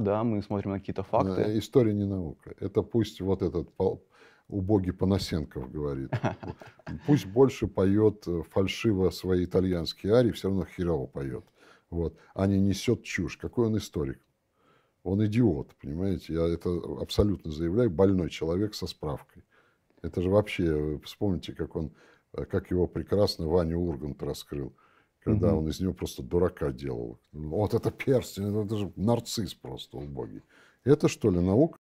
да, мы смотрим на какие-то факты. Да, история не наука. Это пусть вот этот убогий Панасенков говорит. Пусть больше поет э, фальшиво свои итальянские арии, все равно херово поет. Вот. А не несет чушь. Какой он историк? Он идиот, понимаете? Я это абсолютно заявляю. Больной человек со справкой. Это же вообще, э, вспомните, как он, э, как его прекрасно Ваня Ургант раскрыл когда mm-hmm. он из него просто дурака делал. Вот это перстень, это же нарцисс просто убогий. Это что ли наука?